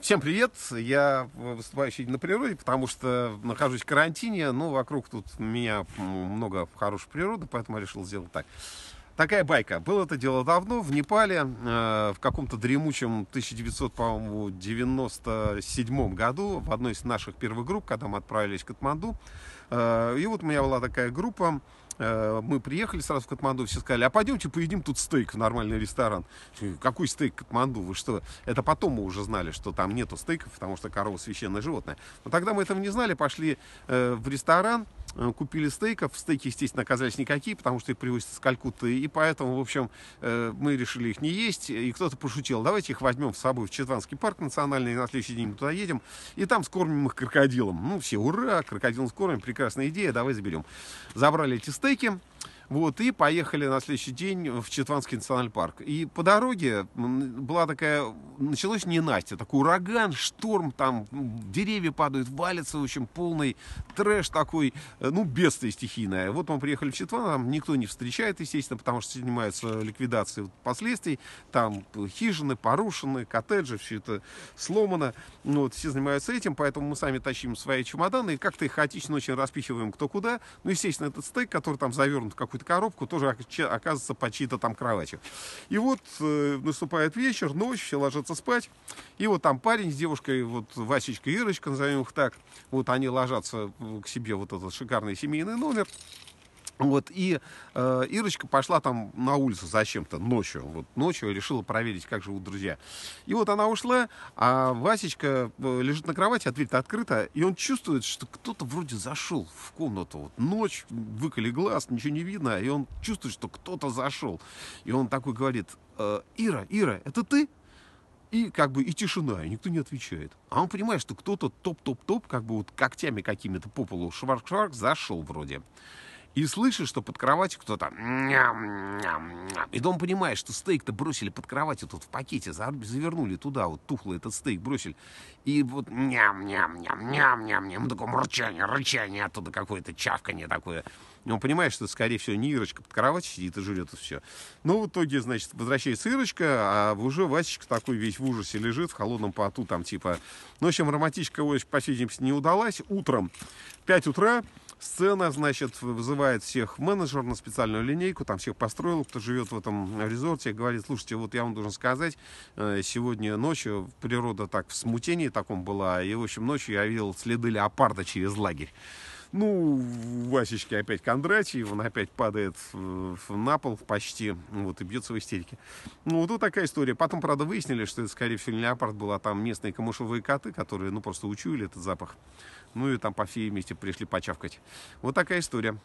Всем привет! Я выступаю сегодня на природе, потому что нахожусь в карантине. но ну, вокруг тут у меня много хорошей природы, поэтому я решил сделать так. Такая байка. Было это дело давно, в Непале, э, в каком-то дремучем 1997 году, в одной из наших первых групп, когда мы отправились в Катманду. Э, и вот у меня была такая группа, Э, мы приехали сразу в Катманду, все сказали, а пойдемте поедим тут стейк в нормальный ресторан. Какой стейк Катманду? Вы что? Это потом мы уже знали, что там нету стейков, потому что корова священное животное. Но тогда мы этого не знали, пошли э, в ресторан, Э, купили стейков. Стейки, естественно, оказались никакие, потому что их привозят с Калькутты. И поэтому, в общем, э, мы решили их не есть. И кто-то пошутил, давайте их возьмем с собой в Четванский парк национальный, и на следующий день мы туда едем, и там скормим их крокодилом. Ну, все, ура, крокодилом скормим, прекрасная идея, давай заберем. Забрали эти стейки. Вот, и поехали на следующий день в Четванский национальный парк. И по дороге была такая началось не Настя, такой ураган, шторм, там деревья падают, валятся, в общем, полный трэш такой, э, ну, бедствие стихийное. Вот мы приехали в Читван, там никто не встречает, естественно, потому что занимаются ликвидацией последствий, там хижины порушены, коттеджи, все это сломано, ну, вот все занимаются этим, поэтому мы сами тащим свои чемоданы и как-то их хаотично очень распихиваем кто куда. Ну, естественно, этот стейк, который там завернут в какую-то коробку, тоже оказывается по чьей-то там кровати. И вот э, наступает вечер, ночь, все ложатся ложатся спать. И вот там парень с девушкой, вот Васечка и Ирочка, назовем их так, вот они ложатся к себе вот этот шикарный семейный номер. Вот, и э, Ирочка пошла там на улицу зачем-то ночью. Вот ночью решила проверить, как живут друзья. И вот она ушла, а Васечка э, лежит на кровати, а дверь-то открыта, и он чувствует, что кто-то вроде зашел в комнату. Вот ночь, выколи глаз, ничего не видно, и он чувствует, что кто-то зашел. И он такой говорит, э, Ира, Ира, это ты? И как бы и тишина, и никто не отвечает. А он понимает, что кто-то топ-топ-топ, как бы вот когтями какими-то по полу шварк-шварк зашел вроде и слышишь, что под кроватью кто-то... И дом понимаешь, что стейк-то бросили под кроватью тут в пакете, завернули туда, вот тухлый этот стейк бросили. И вот ням-ням-ням-ням-ням-ням, такое мурчание, рычание оттуда какое-то, чавканье такое. и Он понимает, что, скорее всего, не Ирочка под кроватью сидит и жрет, это все. Но ну, в итоге, значит, возвращается Ирочка, а уже Васечка такой весь в ужасе лежит в холодном поту, там типа... Ну, в общем, романтичка, по всей видимости, не удалась. Утром, 5 утра, Сцена, значит, вызывает всех менеджер на специальную линейку, там всех построил, кто живет в этом резорте, говорит, слушайте, вот я вам должен сказать, э, сегодня ночью природа так в смутении таком была, и, в общем, ночью я видел следы леопарда через лагерь. Ну, Васечки опять Кондратьев, он опять падает на пол почти, ну, вот, и бьется в истерике. Ну, вот, вот такая история. Потом, правда, выяснили, что это, скорее всего, не леопард был, а там местные камышовые коты, которые, ну, просто учуяли этот запах. Ну, и там по всей вместе пришли почавкать. Вот такая история.